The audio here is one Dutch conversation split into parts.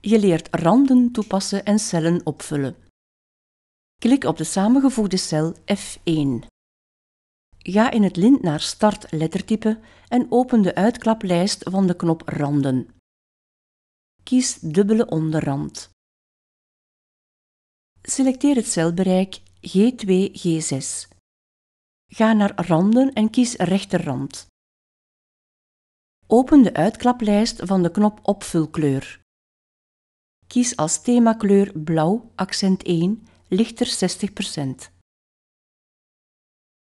Je leert randen toepassen en cellen opvullen. Klik op de samengevoegde cel F1. Ga in het lint naar Start lettertype en open de uitklaplijst van de knop Randen. Kies dubbele onderrand. Selecteer het celbereik G2-G6. Ga naar Randen en kies rechterrand. Open de uitklaplijst van de knop Opvulkleur. Kies als themakleur blauw, accent 1, lichter 60%.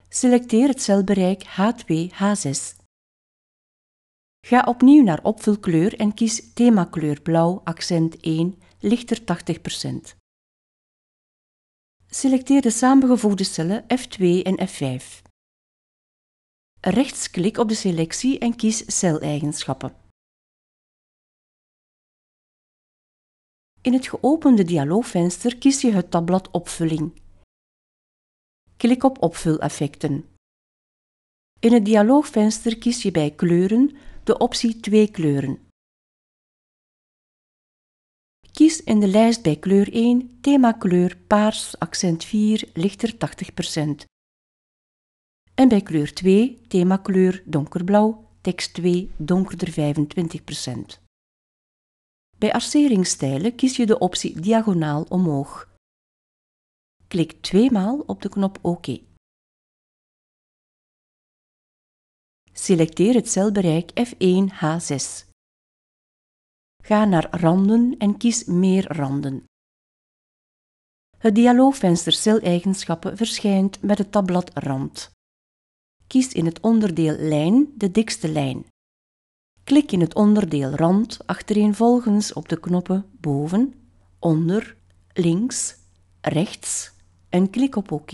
Selecteer het celbereik H2-H6. Ga opnieuw naar opvulkleur en kies themakleur blauw, accent 1, lichter 80%. Selecteer de samengevoegde cellen F2 en F5. Rechtsklik op de selectie en kies celeigenschappen. In het geopende dialoogvenster kies je het tabblad Opvulling. Klik op Opvuleffecten. In het dialoogvenster kies je bij kleuren de optie Twee kleuren. Kies in de lijst bij kleur 1 themakleur paars accent 4 lichter 80% en bij kleur 2 themakleur donkerblauw tekst 2 donkerder 25%. Bij arceringstijlen kies je de optie diagonaal omhoog. Klik tweemaal op de knop OK. Selecteer het celbereik F1H6. Ga naar Randen en kies Meer randen. Het dialoogvenster Eigenschappen verschijnt met het tabblad Rand. Kies in het onderdeel Lijn de dikste lijn. Klik in het onderdeel rand achtereenvolgens op de knoppen boven, onder, links, rechts en klik op OK.